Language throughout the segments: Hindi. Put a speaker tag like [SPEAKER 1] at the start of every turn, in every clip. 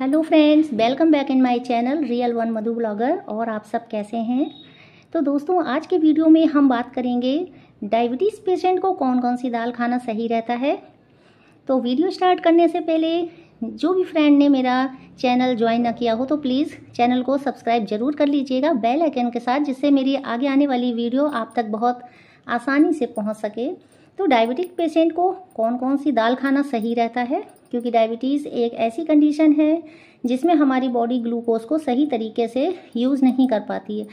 [SPEAKER 1] hello friends welcome back in my channel real one Madhu blogger और आप सब कैसे हैं तो दोस्तों आज के वीडियो में हम बात करेंगे डायबिटीज़ पेशेंट को कौन कौन सी दाल खाना सही रहता है तो वीडियो स्टार्ट करने से पहले जो भी फ्रेंड ने मेरा चैनल ज्वाइन ना किया हो तो प्लीज़ चैनल को सब्सक्राइब जरूर कर लीजिएगा बेल आइकन के साथ जिससे मेरी आगे आने वाली वीडियो आप तक बहुत आसानी से पहुँच सके तो डायबिटिक पेशेंट को कौन कौन सी दाल खाना सही रहता है क्योंकि डायबिटीज़ एक ऐसी कंडीशन है जिसमें हमारी बॉडी ग्लूकोज को सही तरीके से यूज़ नहीं कर पाती है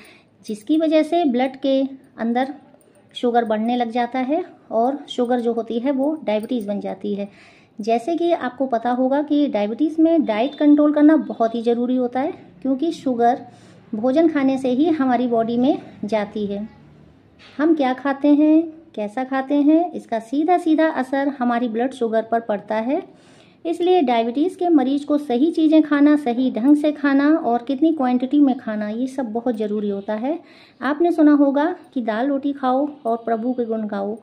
[SPEAKER 1] जिसकी वजह से ब्लड के अंदर शुगर बढ़ने लग जाता है और शुगर जो होती है वो डायबिटीज़ बन जाती है जैसे कि आपको पता होगा कि डायबिटीज़ में डाइट कंट्रोल करना बहुत ही ज़रूरी होता है क्योंकि शुगर भोजन खाने से ही हमारी बॉडी में जाती है हम क्या खाते हैं कैसा खाते हैं इसका सीधा सीधा असर हमारी ब्लड शुगर पर पड़ता है इसलिए डायबिटीज़ के मरीज को सही चीज़ें खाना सही ढंग से खाना और कितनी क्वांटिटी में खाना ये सब बहुत ज़रूरी होता है आपने सुना होगा कि दाल रोटी खाओ और प्रभु के गुण गाओ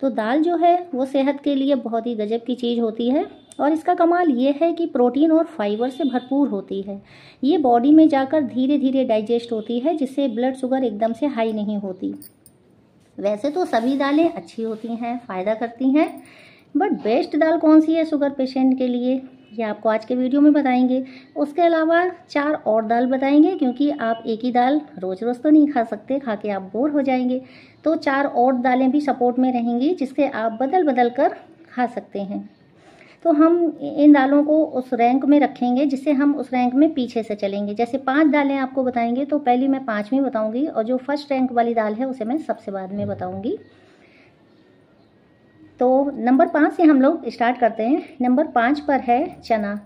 [SPEAKER 1] तो दाल जो है वो सेहत के लिए बहुत ही गजब की चीज़ होती है और इसका कमाल ये है कि प्रोटीन और फाइबर से भरपूर होती है ये बॉडी में जाकर धीरे धीरे डाइजेस्ट होती है जिससे ब्लड शुगर एकदम से हाई नहीं होती वैसे तो सभी दालें अच्छी होती हैं फ़ायदा करती हैं बट बेस्ट दाल कौन सी है शुगर पेशेंट के लिए ये आपको आज के वीडियो में बताएंगे उसके अलावा चार और दाल बताएंगे क्योंकि आप एक ही दाल रोज़ रोज़ तो नहीं खा सकते खा के आप बोर हो जाएंगे तो चार और दालें भी सपोर्ट में रहेंगी जिसके आप बदल बदल कर खा सकते हैं तो हम इन दालों को उस रैंक में रखेंगे जिससे हम उस रैंक में पीछे से चलेंगे जैसे पांच दालें आपको बताएंगे तो पहली मैं पाँचवीं बताऊंगी और जो फर्स्ट रैंक वाली दाल है उसे मैं सबसे बाद में बताऊंगी तो नंबर पाँच से हम लोग स्टार्ट करते हैं नंबर पाँच पर है चना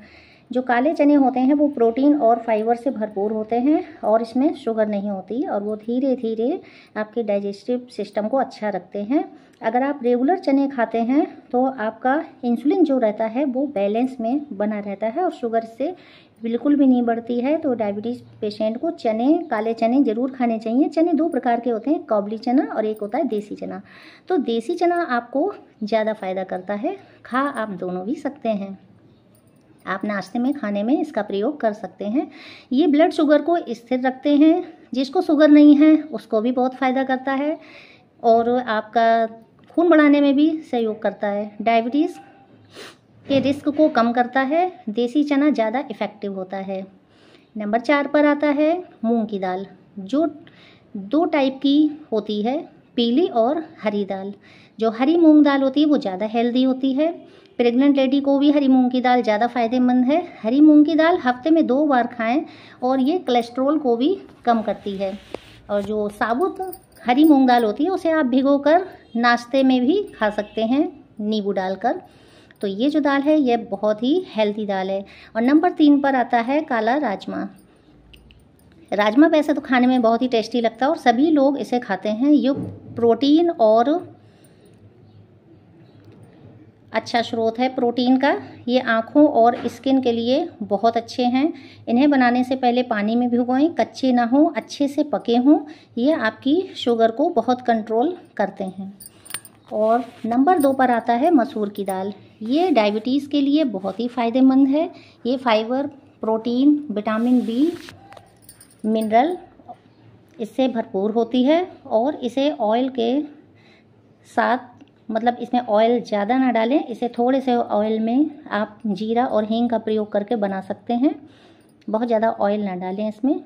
[SPEAKER 1] जो काले चने होते हैं वो प्रोटीन और फाइबर से भरपूर होते हैं और इसमें शुगर नहीं होती और वो धीरे धीरे आपके डाइजेस्टिव सिस्टम को अच्छा रखते हैं अगर आप रेगुलर चने खाते हैं तो आपका इंसुलिन जो रहता है वो बैलेंस में बना रहता है और शुगर से बिल्कुल भी नहीं बढ़ती है तो डायबिटीज़ पेशेंट को चने काले चने ज़रूर खाने चाहिए चने दो प्रकार के होते हैं काबली चना और एक होता है देसी चना तो देसी चना आपको ज़्यादा फ़ायदा करता है खा आप दोनों भी सकते हैं आप नाश्ते में खाने में इसका प्रयोग कर सकते हैं ये ब्लड शुगर को स्थिर रखते हैं जिसको शुगर नहीं है उसको भी बहुत फ़ायदा करता है और आपका खून बढ़ाने में भी सहयोग करता है डायबिटीज़ के रिस्क को कम करता है देसी चना ज़्यादा इफ़ेक्टिव होता है नंबर चार पर आता है मूंग की दाल जो दो टाइप की होती है पीली और हरी दाल जो हरी मूंग दाल होती है वो ज़्यादा हेल्दी होती है प्रेग्नेंट लेडी को भी हरी मूंग की दाल ज़्यादा फायदेमंद है हरी मूंग की दाल हफ्ते में दो बार खाएं और ये कोलेस्ट्रोल को भी कम करती है और जो साबुत हरी मूंग दाल होती है उसे आप भिगो कर नाश्ते में भी खा सकते हैं नींबू डालकर तो ये जो दाल है ये बहुत ही हेल्थी दाल है और नंबर तीन पर आता है काला राजमा राजमा वैसे तो खाने में बहुत ही टेस्टी लगता है और सभी लोग इसे खाते हैं ये प्रोटीन और अच्छा स्रोत है प्रोटीन का ये आँखों और स्किन के लिए बहुत अच्छे हैं इन्हें बनाने से पहले पानी में भिगोएं कच्चे ना हों अच्छे से पके हों ये आपकी शुगर को बहुत कंट्रोल करते हैं और नंबर दो पर आता है मसूर की दाल ये डायबिटीज़ के लिए बहुत ही फ़ायदेमंद है ये fibre protein vitamin B mineral इससे भरपूर होती है और इसे ऑयल के साथ मतलब इसमें ऑयल ज़्यादा ना डालें इसे थोड़े से ऑयल में आप जीरा और हींग का प्रयोग करके बना सकते हैं बहुत ज़्यादा ऑयल ना डालें इसमें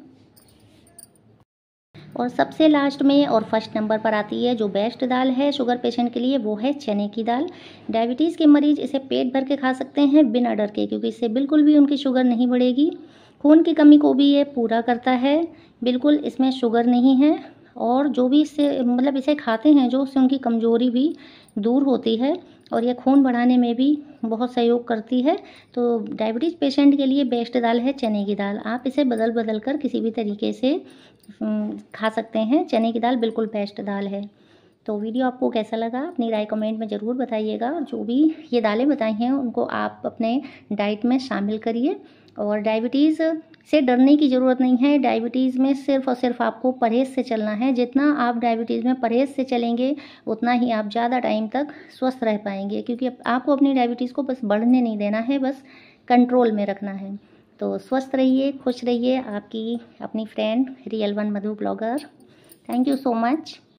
[SPEAKER 1] और सबसे लास्ट में और फर्स्ट नंबर पर आती है जो बेस्ट दाल है शुगर पेशेंट के लिए वो है चने की दाल डायबिटीज़ के मरीज इसे पेट भर के खा सकते हैं बिना डर के क्योंकि इससे बिल्कुल भी उनकी शुगर नहीं बढ़ेगी खून की कमी को भी ये पूरा करता है बिल्कुल इसमें शुगर नहीं है और जो भी इससे मतलब इसे खाते हैं जो उससे उनकी कमज़ोरी भी दूर होती है और यह खून बढ़ाने में भी बहुत सहयोग करती है तो डायबिटीज़ पेशेंट के लिए बेस्ट दाल है चने की दाल आप इसे बदल बदल कर किसी भी तरीके से खा सकते हैं चने की दाल बिल्कुल बेस्ट दाल है तो वीडियो आपको कैसा लगा अपनी राय कमेंट में ज़रूर बताइएगा जो भी ये दालें बताई हैं उनको आप अपने डाइट में शामिल करिए और डायबिटीज़ से डरने की ज़रूरत नहीं है डायबिटीज़ में सिर्फ और सिर्फ आपको परहेज से चलना है जितना आप डायबिटीज़ में परहेज से चलेंगे उतना ही आप ज़्यादा टाइम तक स्वस्थ रह पाएंगे क्योंकि आपको अपनी डायबिटीज़ को बस बढ़ने नहीं देना है बस कंट्रोल में रखना है तो स्वस्थ रहिए खुश रहिए आपकी अपनी friend real one Madhu blogger thank you so much